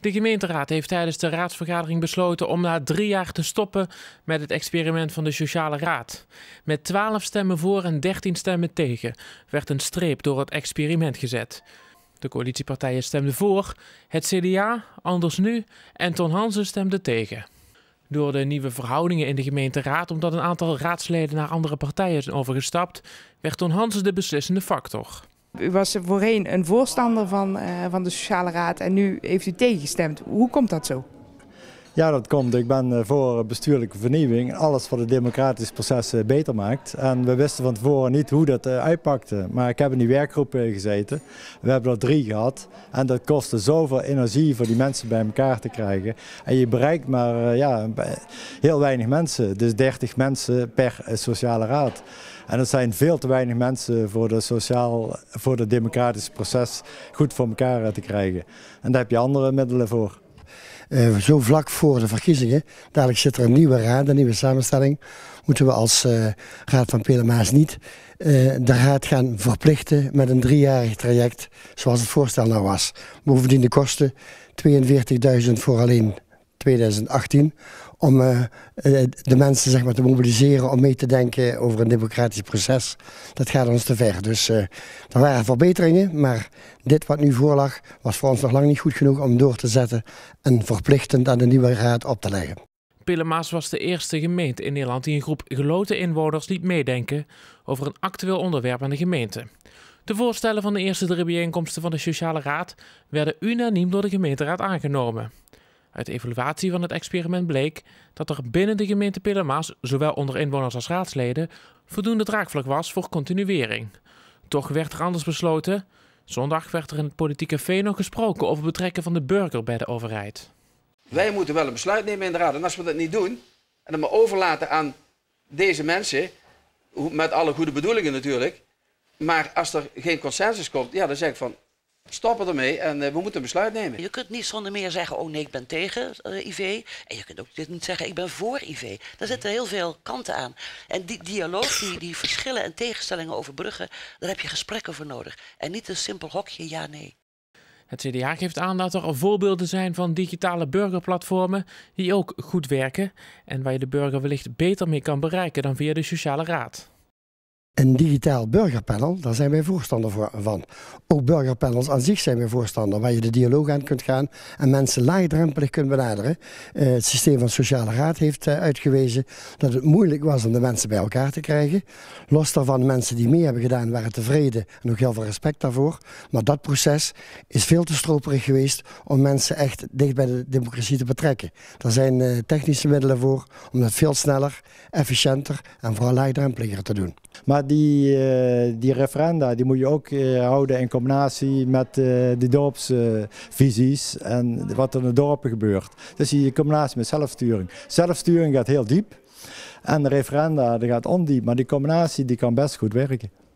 De gemeenteraad heeft tijdens de raadsvergadering besloten om na drie jaar te stoppen met het experiment van de sociale raad. Met 12 stemmen voor en dertien stemmen tegen werd een streep door het experiment gezet. De coalitiepartijen stemden voor, het CDA, Anders Nu en Ton Hansen stemden tegen. Door de nieuwe verhoudingen in de gemeenteraad, omdat een aantal raadsleden naar andere partijen zijn overgestapt, werd Ton Hansen de beslissende factor. U was voorheen een voorstander van, eh, van de Sociale Raad en nu heeft u tegengestemd. Hoe komt dat zo? Ja, dat komt. Ik ben eh, voor bestuurlijke vernieuwing. Alles wat het democratisch proces eh, beter maakt. En we wisten van tevoren niet hoe dat eh, uitpakte. Maar ik heb in die werkgroep gezeten. We hebben er drie gehad. En dat kostte zoveel energie voor die mensen bij elkaar te krijgen. En je bereikt maar ja, heel weinig mensen. Dus 30 mensen per sociale raad. En dat zijn veel te weinig mensen voor de sociaal, voor het democratische proces goed voor elkaar te krijgen. En daar heb je andere middelen voor. Eh, zo vlak voor de verkiezingen, dadelijk zit er een nieuwe raad, een nieuwe samenstelling, moeten we als eh, Raad van Pelemaas niet eh, de raad gaan verplichten met een driejarig traject, zoals het voorstel nou was. Bovendien de kosten 42.000 voor alleen 2018 om eh, eh, de mensen zeg maar, te mobiliseren om mee te denken over een democratisch proces. Dat gaat ons te ver. Dus uh, er waren verbeteringen, maar dit wat nu voorlag was voor ons nog lang niet goed genoeg om door te zetten en verplichtend aan de nieuwe raad op te leggen. Pillemaas was de eerste gemeente in Nederland die een groep geloten inwoners liet meedenken over een actueel onderwerp aan de gemeente. De voorstellen van de eerste drie bijeenkomsten van de Sociale Raad werden unaniem door de gemeenteraad aangenomen. Uit evaluatie van het experiment bleek dat er binnen de gemeente Pillemaas, zowel onder inwoners als raadsleden, voldoende draagvlak was voor continuering. Toch werd er anders besloten. Zondag werd er in het politieke veno gesproken over het betrekken van de burger bij de overheid. Wij moeten wel een besluit nemen in de raad. En als we dat niet doen, en dat maar overlaten aan deze mensen, met alle goede bedoelingen natuurlijk. Maar als er geen consensus komt, ja, dan zeg ik van, stoppen ermee en eh, we moeten een besluit nemen. Je kunt niet zonder meer zeggen, oh nee, ik ben tegen eh, IV. En je kunt ook niet zeggen, ik ben voor IV. Daar zitten heel veel kanten aan. En die dialoog, die, die verschillen en tegenstellingen overbruggen, daar heb je gesprekken voor nodig. En niet een simpel hokje ja-nee. Het CDA geeft aan dat er voorbeelden zijn van digitale burgerplatformen die ook goed werken en waar je de burger wellicht beter mee kan bereiken dan via de sociale raad. Een digitaal burgerpanel, daar zijn wij voorstander voor, van. Ook burgerpanels aan zich zijn wij voorstander, waar je de dialoog aan kunt gaan en mensen laagdrempelig kunt benaderen. Eh, het systeem van Sociale Raad heeft eh, uitgewezen dat het moeilijk was om de mensen bij elkaar te krijgen. Los daarvan, mensen die mee hebben gedaan waren tevreden en ook heel veel respect daarvoor. Maar dat proces is veel te stroperig geweest om mensen echt dicht bij de democratie te betrekken. Daar zijn eh, technische middelen voor om dat veel sneller, efficiënter en vooral laagdrempeliger te doen. Maar die, eh, die referenda die moet je ook eh, houden in combinatie met eh, de dorpsvisies en wat er in de dorpen gebeurt. Dus die combinatie met zelfsturing. Zelfsturing gaat heel diep en de referenda die gaat ondiep, maar die combinatie die kan best goed werken.